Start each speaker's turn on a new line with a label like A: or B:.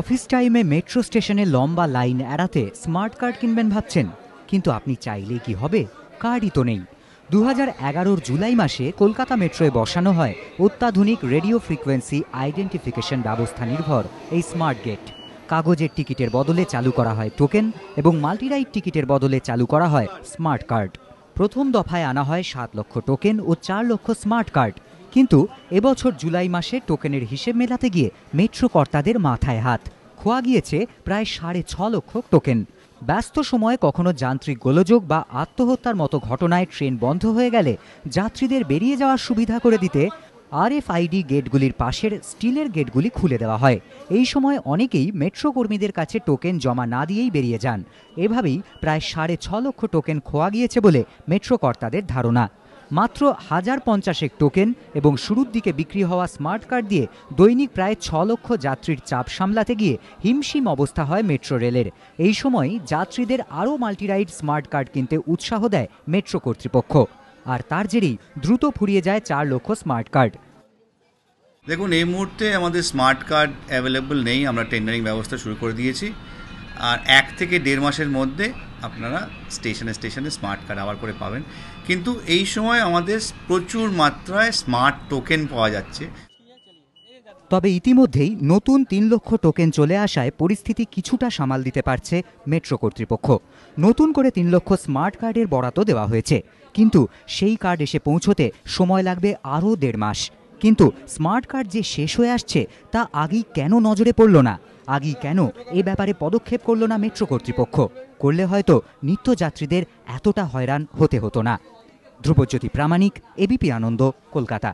A: office টাইমে metro স্টেশনে লম্বা লাইন এড়াতে স্মার্ট কার্ড কিনবেন ভাবছেন কিন্তু আপনি চাইলে কি হবে কার্ডই তো নেই দু হাজার জুলাই মাসে কলকাতা মেট্রোয় বসানো হয় অত্যাধুনিক রেডিও ফ্রিকোয়েন্সি আইডেন্টিফিকেশন ব্যবস্থা নির্ভর এই স্মার্ট গেট কাগজের টিকিটের বদলে চালু করা হয় টোকেন এবং মাল্টিরাইড টিকিটের বদলে চালু করা হয় স্মার্ট কার্ড প্রথম দফায় আনা হয় সাত লক্ষ টোকেন ও চার লক্ষ স্মার্ট কার্ড কিন্তু এবছর জুলাই মাসে টোকেনের হিসেব মেলাতে গিয়ে মেট্রো কর্তাদের মাথায় হাত খোয়া গিয়েছে প্রায় সাড়ে ছ লক্ষ টোকেন ব্যস্ত সময়ে কখনো যান্ত্রিক গোলযোগ বা আত্মহত্যার মতো ঘটনায় ট্রেন বন্ধ হয়ে গেলে যাত্রীদের বেরিয়ে যাওয়ার সুবিধা করে দিতে আরএফআইডি গেটগুলির পাশের স্টিলের গেটগুলি খুলে দেওয়া হয় এই সময় অনেকেই মেট্রো কর্মীদের কাছে টোকেন জমা না দিয়েই বেরিয়ে যান এভাবেই প্রায় সাড়ে ছ লক্ষ টোকেন খোয়া গিয়েছে বলে মেট্রো কর্তাদের ধারণা মাত্র হাজার পঞ্চাশেক টোকেন এবং শুরুর দিকে বিক্রি হওয়া স্মার্ট কার্ড দিয়ে দৈনিক প্রায় ছ লক্ষ যাত্রীর চাপ সামলাতে গিয়ে হিমশিম অবস্থা হয় মেট্রো রেলের এই সময় যাত্রীদের আরও মাল্টিরাইড স্মার্ট কার্ড কিনতে উৎসাহ দেয় মেট্রো কর্তৃপক্ষ আর তার জেরেই দ্রুত ফুরিয়ে যায় চার লক্ষ স্মার্ট কার্ড
B: দেখুন এই মুহূর্তে আমাদের স্মার্ট কার্ড অ্যাভেলেবল নেই আমরা টেন্ডারিং ব্যবস্থা শুরু করে দিয়েছি আর এক থেকে দেড় মাসের মধ্যে আপনারা স্টেশনে স্টেশনে স্মার্ট কার্ড আবার করে পাবেন কিন্তু এই সময় আমাদের প্রচুর মাত্রায় স্মার্ট টোকেন পাওয়া যাচ্ছে
A: তবে ইতিমধ্যেই নতুন তিন লক্ষ টোকেন চলে আসায় পরিস্থিতি কিছুটা সামাল দিতে পারছে মেট্রো কর্তৃপক্ষ নতুন করে তিন লক্ষ স্মার্ট কার্ডের বরাদ্দ দেওয়া হয়েছে কিন্তু সেই কার্ড এসে পৌঁছতে সময় লাগবে আরও দেড় মাস কিন্তু স্মার্ট কার্ড যে শেষ হয়ে আসছে তা আগেই কেন নজরে পড়ল না আগেই কেন এ ব্যাপারে পদক্ষেপ করল না মেট্রো কর্তৃপক্ষ করলে হয়তো নিত্যযাত্রীদের এতটা হয়রান হতে হতো না ধ্রুবজ্যোতি প্রামাণিক এবিপি আনন্দ কলকাতা